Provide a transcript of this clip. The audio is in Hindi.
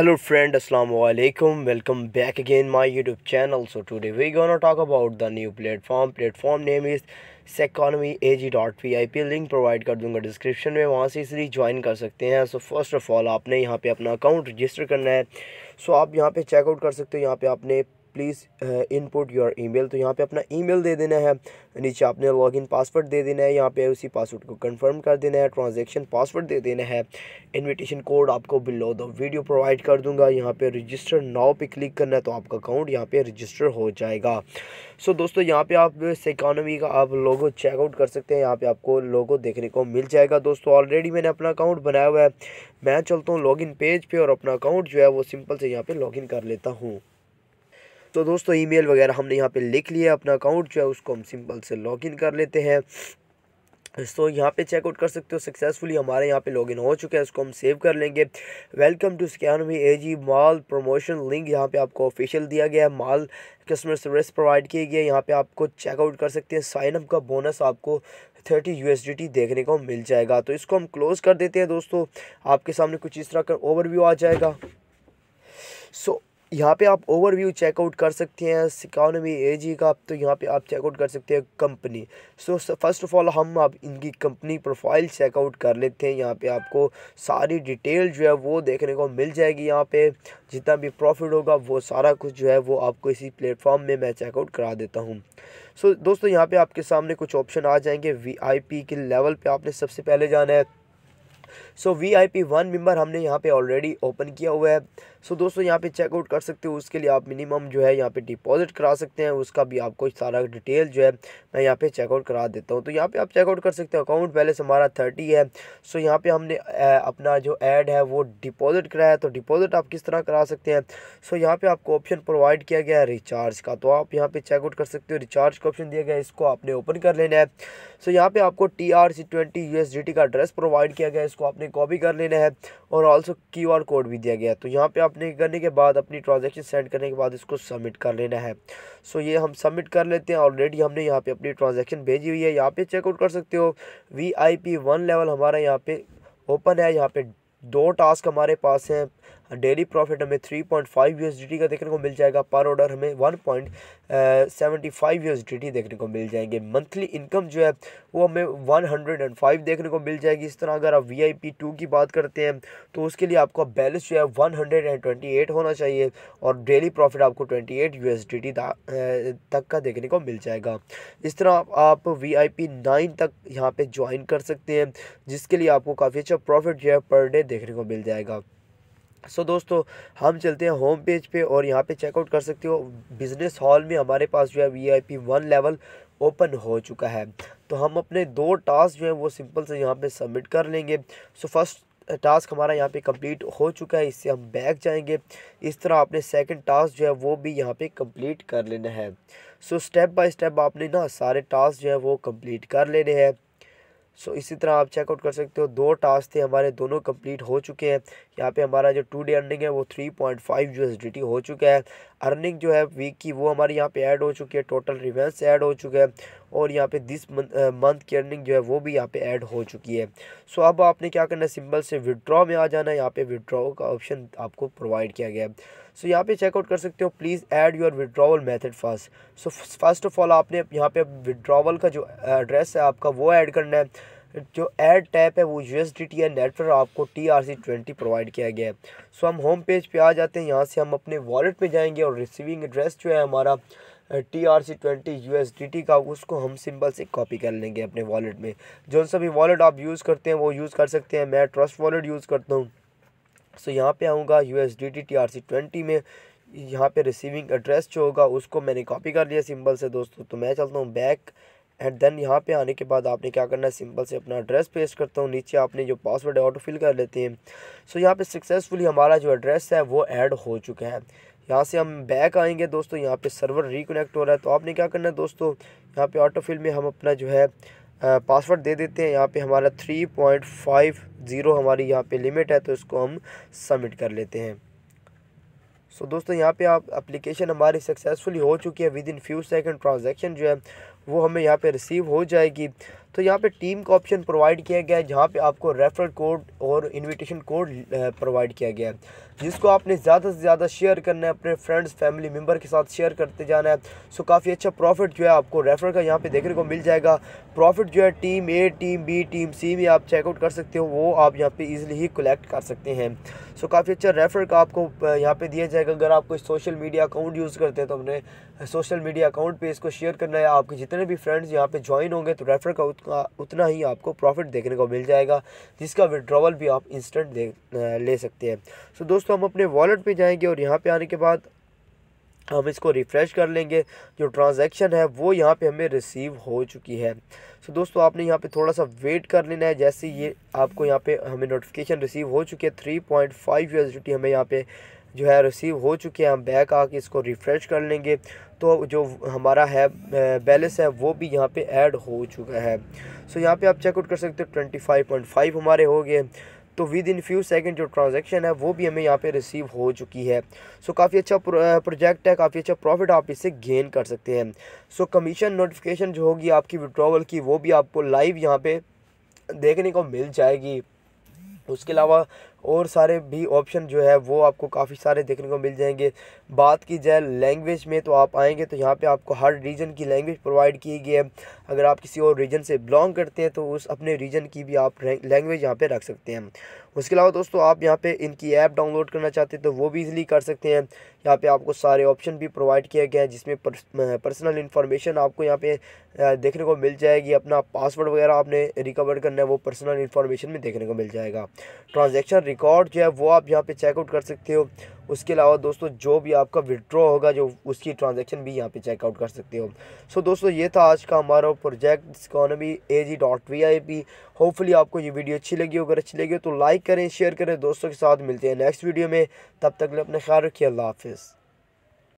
हेलो फ्रेंड अस्सलाम वालेकुम welcome back again my YouTube channel so today we gonna talk about the new platform platform name is economy A G dot P I P link provide कर दूंगा डिस्क्रिप्शन में वहाँ से इसलिए ज्वाइन कर सकते हैं सो फर्स्ट ऑफ़ ऑल आपने यहाँ पे अपना अकाउंट रजिस्टर करना है सो so आप यहाँ पे चेकआउट कर सकते हो यहाँ पे आपने प्लीज़ इनपुट योर ईमेल तो यहाँ पे अपना ईमेल दे देना है नीचे आपने लॉगिन पासवर्ड दे देना है यहाँ पे उसी पासवर्ड को कंफर्म कर देना है ट्रांजैक्शन पासवर्ड दे देना है इनविटेशन कोड आपको बिलो द वीडियो प्रोवाइड कर दूंगा यहाँ पे रजिस्टर नाव पे क्लिक करना है तो आपका अकाउंट यहाँ पे रजिस्टर हो जाएगा सो so, दोस्तों यहाँ पर आप इस इकानमी का आप लोगो चेकआउट कर सकते हैं यहाँ पर आपको लोगो देखने को मिल जाएगा दोस्तों ऑलरेडी मैंने अपना अकाउंट बनाया हुआ है मैं चलता हूँ लॉगिन पेज पे और अपना अकाउंट जो है वो सिंपल से यहाँ पर लॉगिन कर लेता हूँ तो दोस्तों ईमेल वगैरह हमने यहाँ पे लिख लिया अपना अकाउंट जो है उसको हम सिंपल से लॉगिन कर लेते हैं तो यहाँ पे चेकआउट कर सकते हो सक्सेसफुली हमारे यहाँ पे लॉगिन हो चुका है उसको हम सेव कर लेंगे welcome to scan V A G promotion link यहाँ पे आपको ऑफिशियल दिया गया है माल कस्टमर सर्विस प्रोवाइड की गई है यहाँ पे आपको चेकआउट कर सकते हैं साइन अप का बोनस आपको थर्टी यू देखने को मिल जाएगा तो इसको हम क्लोज़ कर देते हैं दोस्तों आपके सामने कुछ इस तरह का ओवरव्यू आ जाएगा सो so, यहाँ पे आप ओवरव्यू चेकआउट कर सकते हैं इकानमी एजी का तो यहाँ पे आप चेकआउट कर सकते हैं company so first of all हम आप इनकी कंपनी प्रोफाइल चेकआउट कर लेते हैं यहाँ पे आपको सारी डिटेल जो है वो देखने को मिल जाएगी यहाँ पे जितना भी प्रॉफिट होगा वो सारा कुछ जो है वो आपको इसी प्लेटफॉर्म में मैं चेकआउट करा देता हूँ सो so, दोस्तों यहाँ पर आपके सामने कुछ ऑप्शन आ जाएंगे वी के लेवल पर आपने सबसे पहले जाना है so V I P one member हमने यहाँ पे ऑलरेडी ओपन किया हुआ है सो दोस्तों यहाँ पे चेकआउट कर सकते हो उसके लिए आप मिनिमम जो है यहाँ पे डिपॉजिट करा सकते हैं उसका भी आपको सारा डिटेल जो है मैं यहाँ पे चेकआउट करा देता हूँ तो यहाँ पे आप चेकआउट कर सकते हो अकाउंट बैलेंस हमारा थर्टी है सो यहाँ पे हमने अपना जो एड है वो डिपॉजिट कराया तो डिपॉजिट आप किस तरह करा सकते हैं सो यहाँ पर आपको ऑप्शन प्रोवाइड किया गया है रिचार्ज का तो आप यहाँ पर चेकआउट कर सकते हो रिचार्ज का ऑप्शन दिया गया है इसको आपने ओपन कर लेना है सो यहाँ पर आपको T R C twenty U S D T का एड्रेस प्रोवाइड किया गया है इसको आपने कॉपी कर लेना है और ऑल्सो क्यू आर कोड भी दिया गया है तो यहाँ पर आप आपने करने के बाद अपनी ट्रांजेक्शन सेंड करने के बाद इसको सबमिट कर लेना है सो ये हम सबमिट कर लेते हैं ऑलरेडी हमने यहाँ पर अपनी ट्रांजेक्शन भेजी हुई है यहाँ पर चेकआउट कर सकते हो V I P one level हमारा यहाँ पर ओपन है यहाँ पर दो टास्क हमारे पास हैं डेली प्रॉफिट हमें थ्री पॉइंट फाइव यूएसडीटी का देखने को मिल जाएगा पर ऑर्डर हमें one point seventy five T देखने को मिल जाएंगे मंथली इनकम जो है वो हमें वन हंड्रेड एंड फाइव देखने को मिल जाएगी इस तरह अगर आप वी आई पी टू की बात करते हैं तो उसके लिए आपका बैलेंस जो है one hundred and twenty eight होना चाहिए और डेली प्रॉफिट आपको twenty eight U S D T तक का देखने को मिल जाएगा इस तरह आप वी आई पी नाइन तक यहाँ पर ज्वाइन कर सकते हैं जिसके लिए आपको काफ़ी अच्छा प्रॉफिट जो है पर डे देखने को मिल जाएगा सो so, दोस्तों हम चलते हैं होम पेज पे और यहाँ पे चेकआउट कर सकते हो बिज़नेस हॉल में हमारे पास जो है V I P one level open हो चुका है तो हम अपने दो टास्क जो है वो सिंपल से यहाँ पे सबमिट कर लेंगे सो so, फर्स्ट टास्क हमारा यहाँ पे कंप्लीट हो चुका है इससे हम बैक जाएंगे इस तरह आपने सेकंड टास्क जो है वो भी यहाँ पे कंप्लीट कर लेना है सो स्टेप बाय स्टेप आपने ना सारे टास्क जो है वो कंप्लीट कर लेने हैं सो इसी तरह आप चेकआउट कर सकते हो दो टास्क थे हमारे दोनों कंप्लीट हो चुके हैं यहाँ पे हमारा जो टू डे अर्निंग है वो थ्री पॉइंट फाइव यू हो चुका है अर्निंग जो है वीक की वो हमारे यहाँ पे ऐड हो चुकी है टोटल रिवेंस ऐड हो चुका है और यहाँ पे दिस मंथ की अर्निंग जो है वो भी यहाँ पे ऐड हो चुकी है सो अब आपने क्या करना है सिंपल से विड्रॉ में आ जाना है यहाँ पे विड्रॉ का ऑप्शन आपको प्रोवाइड किया गया है सो यहाँ पे चेकआउट कर सकते हो please add your withdrawal method first so first of all आपने यहाँ पे विड्रॉवल का जो एड्रेस है आपका वो ऐड करना है जो एड टैप है वो यू एस डी टी है नेट पर आपको T R C twenty provide किया गया है सो हम होम पेज पे आ जाते हैं यहाँ से हम अपने वॉलेट में जाएंगे और रिसीविंग एड्रेस जो है हमारा T R C twenty U S D T का उसको हम सिंपल से कॉपी कर लेंगे अपने वॉलेट में जो सभी वॉलेट आप यूज़ करते हैं वो यूज़ कर सकते हैं मैं ट्रस्ट वॉलेट यूज़ करता हूँ सो यहाँ पे आऊँगा U S D T T R C twenty में यहाँ पे रिसीविंग एड्रेस जो होगा उसको मैंने कॉपी कर लिया सिंबल से दोस्तों तो मैं चलता हूँ बैक एंड देन यहाँ पे आने के बाद आपने क्या करना है सिंपल से अपना एड्रेस पेस्ट करता हूँ नीचे आपने जो पासवर्ड है ऑटो फिल कर लेते हैं सो so, यहाँ पे सक्सेसफुली हमारा जो एड्रेस है वो ऐड हो चुका है यहाँ से हम बैक आएंगे दोस्तों यहाँ पे सर्वर रिकनेक्ट हो रहा है तो आपने क्या करना है दोस्तों यहाँ पे ऑटो फिल में हम अपना जो है पासवर्ड दे देते हैं यहाँ पे हमारा थ्री पॉइंट फाइव ज़ीरो हमारी यहाँ पे लिमिट है तो इसको हम सबमिट कर लेते हैं सो so, दोस्तों यहाँ पे आप एप्लीकेशन हमारी सक्सेसफुली हो चुकी है within few second transaction जो है वो हमें यहाँ पे रिसीव हो जाएगी तो यहाँ पे टीम का ऑप्शन प्रोवाइड किया गया है जहाँ पे आपको रेफरल कोड और इनविटेशन कोड प्रोवाइड किया गया है जिसको आपने ज़्यादा से ज़्यादा शेयर करना है अपने फ्रेंड्स फैमिली मेम्बर के साथ शेयर करते जाना है सो काफ़ी अच्छा प्रॉफिट जो है आपको रेफर का यहाँ पर देखने को मिल जाएगा प्रॉफिट जो है team A team B team C में आप चेकआउट कर सकते हो वो आप यहाँ पर ईजिली ही कलेक्ट कर सकते हैं सो काफ़ी अच्छा रेफर का आपको यहाँ पर दिया जाएगा अगर आप कोई सोशल मीडिया अकाउंट यूज़ करते हैं तो अपने सोशल मीडिया अकाउंट पर इसको शेयर करना है आपके जितने भी फ्रेंड्स यहाँ पर ज्वाइन होंगे तो रेफर का उतना उतना ही आपको प्रॉफिट देखने को मिल जाएगा जिसका विड्रॉवल भी आप इंस्टेंट ले सकते हैं सो दोस्तों हम अपने वॉलेट पे जाएंगे और यहाँ पे आने के बाद हम इसको रिफ़्रेश कर लेंगे जो ट्रांजैक्शन है वो यहाँ पे हमें रिसीव हो चुकी है सो so, दोस्तों आपने यहाँ पे थोड़ा सा वेट कर लेना है जैसे ये आपको यहाँ पे हमें नोटिफिकेशन रिसीव हो चुकी है थ्री पॉइंट फाइव यूज़ हमें यहाँ पे जो है रिसीव हो चुके हैं हम बैक आके इसको रिफ़्रेश कर लेंगे तो जो हमारा है बैलेंस है वो भी यहाँ पे ऐड हो चुका है सो यहाँ पे आप चेकआउट कर सकते हो ट्वेंटी फाइव पॉइंट फाइव हमारे हो गए तो विद इन फ्यू सेकंड जो ट्रांजैक्शन है वो भी हमें यहाँ पे रिसीव हो चुकी है सो so, काफ़ी अच्छा प्रोजेक्ट है काफ़ी अच्छा प्रॉफिट आप इससे गेन कर सकते हैं सो कमीशन नोटिफिकेशन जो होगी आपकी विड्रॉवल की वो भी आपको लाइव यहाँ पे देखने को मिल जाएगी उसके अलावा और सारे भी ऑप्शन जो है वो आपको काफ़ी सारे देखने को मिल जाएंगे बात की जाए लैंग्वेज में तो आप आएंगे तो यहाँ पे आपको हर रीजन की लैंग्वेज प्रोवाइड की गई है अगर आप किसी और रीजन से बिलोंग करते हैं तो उस अपने रीजन की भी आप लैंग्वेज यहाँ पे रख सकते हैं उसके अलावा दोस्तों आप यहाँ पे इनकी ऐप डाउनलोड करना चाहते हैं तो वो भी ईजिली कर सकते हैं यहाँ पे आपको सारे ऑप्शन भी प्रोवाइड किया गया है जिसमें पर्सनल इन्फॉर्मेशन आपको यहाँ पे देखने को मिल जाएगी अपना पासवर्ड वगैरह आपने रिकवर करना है वो पर्सनल इन्फॉर्मेशन में देखने को मिल जाएगा ट्रांजेक्शन रिकॉर्ड जो है वो आप यहाँ पे चेकआउट कर सकते हो उसके अलावा दोस्तों जो भी आपका विड्रॉ होगा जो उसकी ट्रांजेक्शन भी यहाँ पे चेकआउट कर सकते हो सो so, दोस्तों ये था आज का हमारा project economy A G dot V I P hopefully आपको ये वीडियो अच्छी लगी हो अगर अच्छी लगी हो तो लाइक करें शेयर करें दोस्तों के साथ मिलते हैं नेक्स्ट वीडियो में तब तक अपना ख्याल रखिए अल्लाह हाफिज़